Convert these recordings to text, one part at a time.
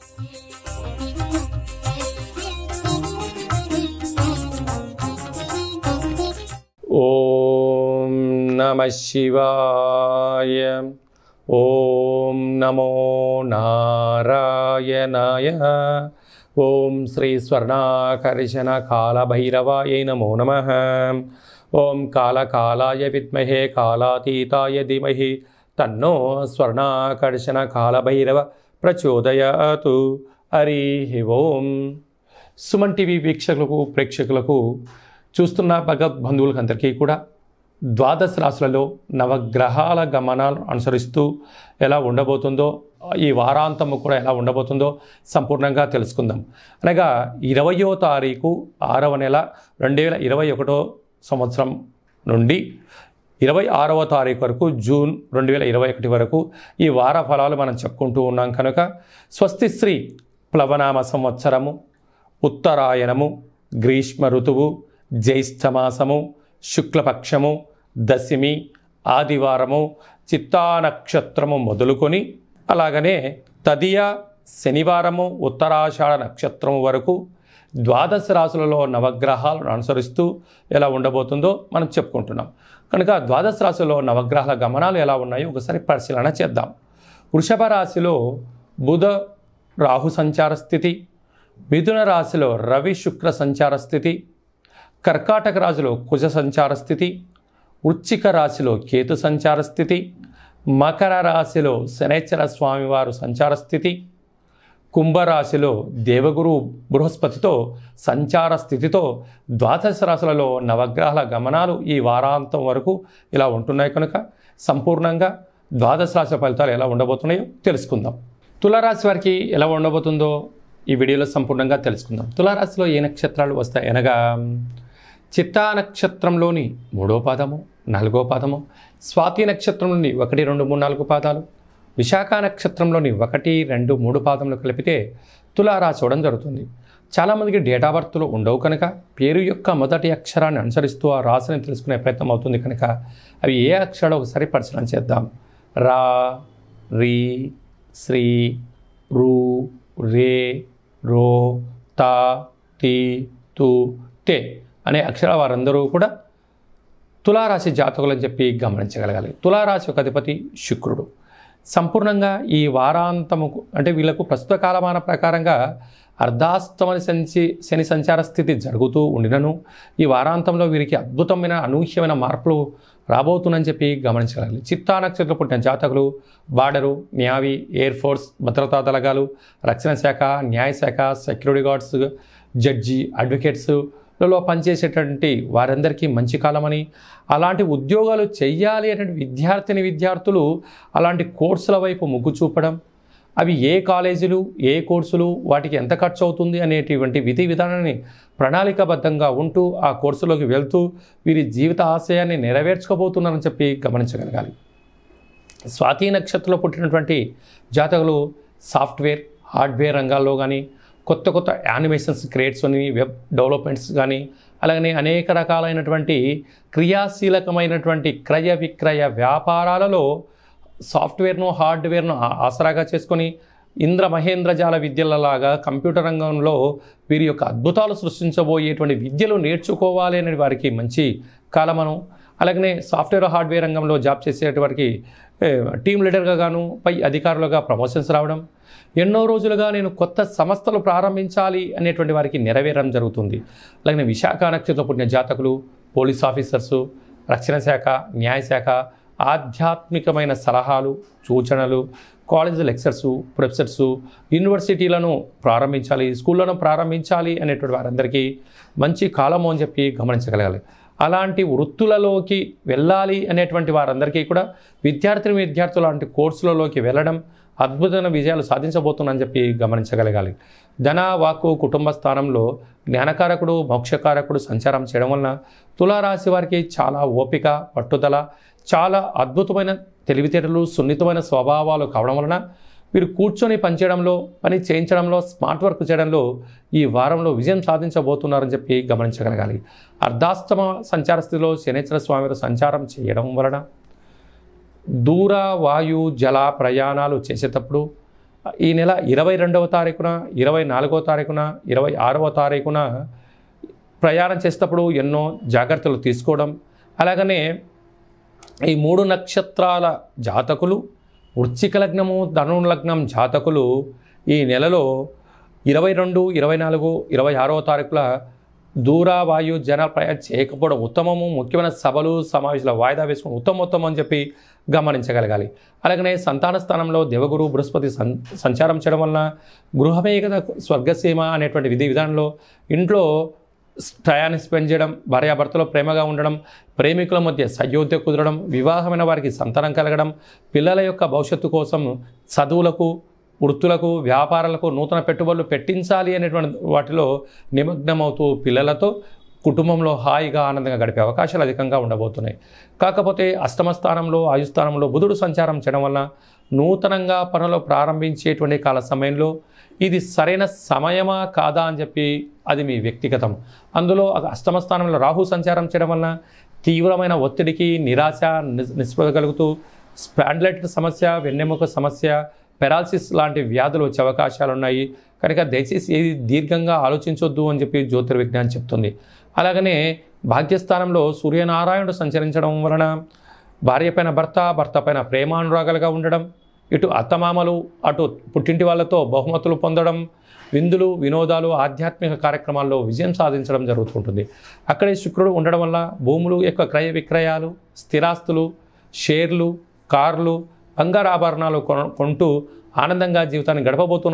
ॐ नमः शिवाय ॐ नमो नारायणाय नारायण श्रीस्वर्णाकर्षणकालभैरवायै नमो नमः ॐ कालकालाय विद्महे कालातीताय धीमहि तन्नो स्वर्णाकर्षणकालभैरव ప్రచోదయాతు హరి ఓం సుమన్ టీవీ వీక్షకులకు ప్రేక్షకులకు చూస్తున్న భగవద్బంధువులకు అందరికీ కూడా ద్వాదశ రాశులలో నవగ్రహాల గమనాలను అనుసరిస్తూ ఎలా ఉండబోతుందో ఈ వారాంతము కూడా ఎలా ఉండబోతుందో సంపూర్ణంగా తెలుసుకుందాం అనగా ఇరవయో తారీఖు ఆరవ నెల రెండు వేల ఇరవై ఒకటో సంవత్సరం నుండి ఇరవై ఆరవ తారీఖు వరకు జూన్ రెండు వేల ఇరవై ఒకటి వరకు ఈ వార ఫలాలు మనం చెప్పుకుంటూ ఉన్నాం కనుక స్వస్తి శ్రీ ప్లవనామ సంవత్సరము ఉత్తరాయణము గ్రీష్మ ఋతువు జ్యేష్ఠమాసము శుక్లపక్షము దశమి ఆదివారము చిత్తా నక్షత్రము మొదలుకొని అలాగనే తదియ శనివారము ఉత్తరాషాఢ నక్షత్రము వరకు ద్వాదశ రాశులలో నవగ్రహాలను అనుసరిస్తూ ఎలా ఉండబోతుందో మనం చెప్పుకుంటున్నాం కనుక ద్వాదశ రాశిలో నవగ్రహాల గమనాలు ఎలా ఉన్నాయో ఒకసారి పరిశీలన చేద్దాం వృషభ రాశిలో బుధ రాహు సంచార స్థితి మిథున రాశిలో రవి శుక్ర సంచార స్థితి కర్కాటక రాశిలో కుజ సంచార స్థితి వృచ్చిక రాశిలో కేతు సంచార స్థితి మకర రాశిలో శనేశ్వర స్వామివారు సంచార స్థితి కుంభరాశిలో దేవగురు బృహస్పతితో సంచార స్థితితో ద్వాదశ రాశులలో నవగ్రహాల గమనాలు ఈ వారాంతం వరకు ఇలా ఉంటున్నాయి కనుక సంపూర్ణంగా ద్వాదశ రాశి ఫలితాలు ఎలా ఉండబోతున్నాయో తెలుసుకుందాం తులారాశి వారికి ఎలా ఉండబోతుందో ఈ వీడియోలో సంపూర్ణంగా తెలుసుకుందాం తులారాశిలో ఏ నక్షత్రాలు వస్తాయి అనగా చిత్తా నక్షత్రంలోని మూడో పాదము నాలుగో పాదము స్వాతి నక్షత్రంలోని ఒకటి రెండు మూడు నాలుగు పాదాలు విశాఖ నక్షత్రంలోని ఒకటి రెండు మూడు పాదములు కలిపితే తులారా చూడడం జరుగుతుంది చాలామందికి డేట్ ఆఫ్ బర్త్లు ఉండవు కనుక పేరు యొక్క మొదటి అక్షరాన్ని అనుసరిస్తూ ఆ రాశిని తెలుసుకునే ప్రయత్నం అవుతుంది కనుక అవి ఏ అక్షరాలు ఒకసారి పరిశీలన చేద్దాం రా రీ శ్రీ రూ రే రో తా తీ తు తే అనే అక్షరాల వారందరూ కూడా తులారాశి జాతకులు అని చెప్పి గమనించగలగాలి తులారాశి యొక్క అధిపతి శుక్రుడు సంపూర్ణంగా ఈ వారాంతము అంటే వీళ్లకు ప్రస్తుత కాలమాన ప్రకారంగా అర్ధాస్తమన సంచి శని సంచార స్థితి జరుగుతూ ఉండినను ఈ వారాంతంలో వీరికి అద్భుతమైన అనూహ్యమైన మార్పులు రాబోతుందని చెప్పి గమనించగలగాలి చిత్తా నక్షత్రం పుట్టిన జాతకులు బార్డరు న్యావీ ఎయిర్ ఫోర్స్ భద్రతా దళగాలు రక్షణ శాఖ న్యాయశాఖ సెక్యూరిటీ గార్డ్స్ జడ్జి అడ్వకేట్స్ లో పనిచేసేటటువంటి వారందరికీ మంచి కాలమని అలాంటి ఉద్యోగాలు చెయ్యాలి అనేటువంటి విద్యార్థిని విద్యార్థులు అలాంటి కోర్సుల వైపు మొగ్గు చూపడం అవి ఏ కాలేజీలు ఏ కోర్సులు వాటికి ఎంత ఖర్చు అవుతుంది అనేటువంటి విధి విధానాన్ని ప్రణాళికాబద్ధంగా ఉంటూ ఆ కోర్సులోకి వెళ్తూ వీరి జీవిత ఆశయాన్ని నెరవేర్చుకోబోతున్నారని చెప్పి గమనించగలగాలి స్వాతి నక్షత్రంలో పుట్టినటువంటి జాతకులు సాఫ్ట్వేర్ హార్డ్వేర్ రంగాల్లో కానీ కొత్త కొత్త యానిమేషన్స్ క్రియేట్స్ అని వెబ్ డెవలప్మెంట్స్ కానీ అలాగనే అనేక రకాలైనటువంటి క్రియాశీలకమైనటువంటి క్రయ విక్రయ వ్యాపారాలలో సాఫ్ట్వేర్ను హార్డ్వేర్ను ఆసరాగా చేసుకొని ఇంద్ర మహేంద్రజాల విద్యలలాగా కంప్యూటర్ రంగంలో వీరి యొక్క అద్భుతాలు సృష్టించబోయేటువంటి విద్యలు నేర్చుకోవాలి అనే వారికి మంచి కాలమను అలాగనే సాఫ్ట్వేర్ హార్డ్వేర్ రంగంలో జాబ్ చేసేటువారికి టీమ్ లీడర్గా గాను పై అధికారులుగా ప్రమోషన్స్ రావడం ఎన్నో రోజులుగా నేను కొత్త సంస్థలు ప్రారంభించాలి అనేటువంటి వారికి నెరవేరడం జరుగుతుంది అలాగే విశాఖ నక్షత్ర పుట్టిన జాతకులు పోలీస్ ఆఫీసర్సు రక్షణ శాఖ న్యాయశాఖ ఆధ్యాత్మికమైన సలహాలు సూచనలు కాలేజ్ లెక్చర్సు ప్రొఫెసర్సు యూనివర్సిటీలను ప్రారంభించాలి స్కూళ్ళను ప్రారంభించాలి అనేటువంటి వారందరికీ మంచి కాలము అని చెప్పి గమనించగలగాలి అలాంటి వృత్తులలోకి వెళ్ళాలి అనేటువంటి వారందరికీ కూడా విద్యార్థిని విద్యార్థులు లాంటి కోర్సులలోకి వెళ్ళడం అద్భుతమైన విజయాలు సాధించబోతుందని చెప్పి గమనించగలగాలి ధన వాక్కు కుటుంబ స్థానంలో జ్ఞానకారకుడు మోక్షకారకుడు సంచారం చేయడం వలన తులారాశి వారికి చాలా ఓపిక పట్టుదల చాలా అద్భుతమైన తెలివితేటలు సున్నితమైన స్వభావాలు కావడం వలన వీరు కూర్చొని పనిచేయడంలో పని చేయించడంలో స్మార్ట్ వర్క్ చేయడంలో ఈ వారంలో విజయం సాధించబోతున్నారని చెప్పి గమనించగలగాలి అర్ధాస్తమ సంచార స్థితిలో శనేశ్వర స్వామి సంచారం చేయడం వలన దూర వాయు జల ప్రయాణాలు చేసేటప్పుడు ఈ నెల ఇరవై రెండవ తారీఖున ఇరవై నాలుగవ తారీఖున ఇరవై ఆరవ తారీఖున ప్రయాణం చేసేటప్పుడు ఎన్నో జాగ్రత్తలు తీసుకోవడం అలాగనే ఈ మూడు నక్షత్రాల జాతకులు వృశ్చిక లగ్నము ధను లగ్నం జాతకులు ఈ నెలలో ఇరవై రెండు ఇరవై నాలుగు ఇరవై ఆరో తారీఖుల దూరావాయు జన ప్రయాణం చేయకపోవడం ఉత్తమము ముఖ్యమైన సభలు సమావేశాలు వాయిదా వేసుకుని ఉత్తమ ఉత్తమం అని చెప్పి గమనించగలగాలి అలాగనే సంతాన స్థానంలో దేవగురు బృహస్పతి సన్ సంచారం చేయడం వలన గృహమే కదా స్వర్గసీమ అనేటువంటి విధి విధానంలో ఇంట్లో టయాన్ని స్పెండ్ చేయడం భార్యాభర్తలో ప్రేమగా ఉండడం ప్రేమికుల మధ్య సయోధ్య కుదరడం వివాహమైన వారికి సంతానం కలగడం పిల్లల యొక్క భవిష్యత్తు కోసం చదువులకు వృత్తులకు వ్యాపారాలకు నూతన పెట్టుబడులు పెట్టించాలి అనేటువంటి వాటిలో నిమగ్నమవుతూ పిల్లలతో కుటుంబంలో హాయిగా ఆనందంగా గడిపే అవకాశాలు అధికంగా ఉండబోతున్నాయి కాకపోతే అష్టమ స్థానంలో ఆయుస్థానంలో బుధుడు సంచారం చేయడం వల్ల నూతనంగా పనులు ప్రారంభించేటువంటి కాల సమయంలో ఇది సరైన సమయమా కాదా అని చెప్పి అది మీ వ్యక్తిగతం అందులో అష్టమ స్థానంలో రాహు సంచారం చేయడం వలన తీవ్రమైన ఒత్తిడికి నిరాశ నిస్పృహ కలుగుతూ స్పాండ్లెట్ సమస్య వెన్నెముక సమస్య పెరాలసిస్ లాంటి వ్యాధులు వచ్చే అవకాశాలు ఉన్నాయి కనుక దయచేసి ఏది దీర్ఘంగా ఆలోచించొద్దు అని చెప్పి జ్యోతిర్విజ్ఞానం చెప్తుంది అలాగనే భాగ్యస్థానంలో సూర్యనారాయణుడు సంచరించడం వలన భార్య పైన భర్త భర్త పైన ప్రేమానురాగాలుగా ఉండడం ఇటు అత్తమామలు అటు పుట్టింటి వాళ్ళతో బహుమతులు పొందడం విందులు వినోదాలు ఆధ్యాత్మిక కార్యక్రమాల్లో విజయం సాధించడం జరుగుతుంటుంది అక్కడే శుక్రుడు ఉండడం వల్ల భూములు యొక్క క్రయ విక్రయాలు స్థిరాస్తులు షేర్లు కార్లు బంగారు ఆభరణాలు కొంటూ ఆనందంగా జీవితాన్ని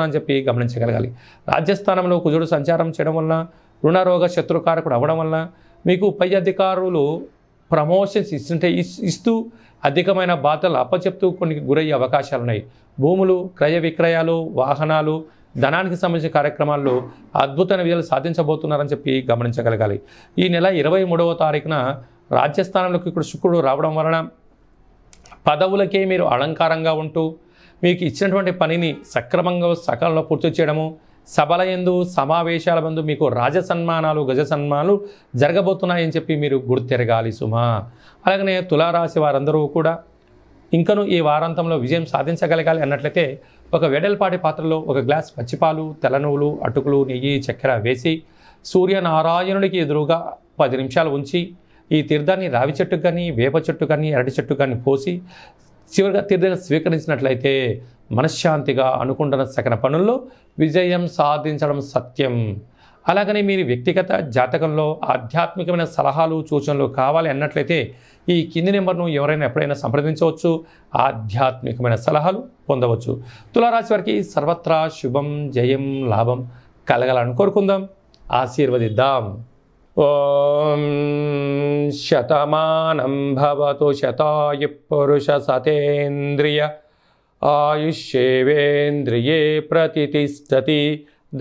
అని చెప్పి గమనించగలగాలి రాజ్యస్థానంలో కుజుడు సంచారం చేయడం వల్ల రుణరోగ శత్రుకారకుడు అవ్వడం వల్ల మీకు పై అధికారులు ప్రమోషన్స్ ఇస్తుంటే ఇస్తూ అధికమైన బాధలు అప్పచెప్తూ కొన్ని గురయ్యే అవకాశాలున్నాయి భూములు క్రయ విక్రయాలు వాహనాలు ధనానికి సంబంధించిన కార్యక్రమాల్లో అద్భుతమైన విజయాలు సాధించబోతున్నారని చెప్పి గమనించగలగాలి ఈ నెల ఇరవై మూడవ తారీఖున రాజ్యస్థానంలోకి ఇప్పుడు శుక్రుడు రావడం వలన పదవులకే మీరు అలంకారంగా ఉంటూ మీకు ఇచ్చినటువంటి పనిని సక్రమంగా సకాలంలో పూర్తి చేయడము సభల ఎందు సమావేశాల బందు మీకు రాజ సన్మానాలు గజ సన్మానాలు జరగబోతున్నాయని చెప్పి మీరు గుర్తిరగాలి సుమా అలాగనే తులారాశి వారందరూ కూడా ఇంకను ఈ వారాంతంలో విజయం సాధించగలగాలి అన్నట్లయితే ఒక వెడల్పాటి పాత్రలో ఒక గ్లాస్ పచ్చిపాలు తెల్లనువ్వులు అటుకులు నెయ్యి చక్కెర వేసి సూర్యనారాయణుడికి ఎదురుగా పది నిమిషాలు ఉంచి ఈ తీర్థాన్ని రావి చెట్టు కానీ వేప చెట్టు కానీ అరటి చెట్టు కానీ పోసి చివరిగా తీర్థం స్వీకరించినట్లయితే మనశ్శాంతిగా అనుకుంటున్న సకన పనుల్లో విజయం సాధించడం సత్యం అలాగనే మీరు వ్యక్తిగత జాతకంలో ఆధ్యాత్మికమైన సలహాలు సూచనలు కావాలి అన్నట్లయితే ఈ కింది నెంబర్ను ఎవరైనా ఎప్పుడైనా సంప్రదించవచ్చు ఆధ్యాత్మికమైన సలహాలు పొందవచ్చు తులారాశి వారికి సర్వత్రా శుభం జయం లాభం కలగాలని కోరుకుందాం ఆశీర్వదిద్దాం ॐ शतमानं भवतु शतायुपुरुषसतेन्द्रिय आयुष्येवेन्द्रिये प्रतिष्ठति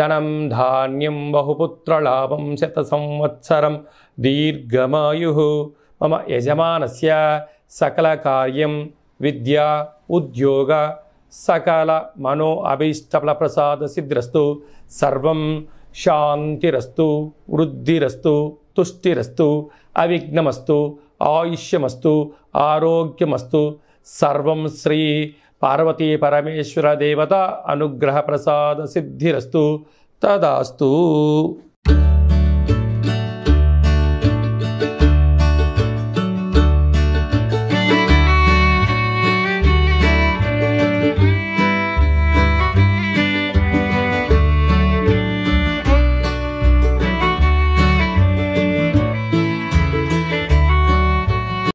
धनं धान्यं बहुपुत्रलाभं शतसंवत्सरं दीर्घमायुः मम यजमानस्य सकलकार्यं विद्या उद्योग सकलमनो अभीष्टफलप्रसादसिद्धस्तु सर्वं శాంతిరస్తు వృద్ధిరస్తు తుష్టిరస్తు అవిఘ్నమస్తు ఆయుష్యమస్తు ఆరోగ్యమస్తు సర్వం శ్రీ పార్వతీ పరమేశ్వర దేవత అనుగ్రహ ప్రసాద సిద్ధిరస్తు తదాస్తు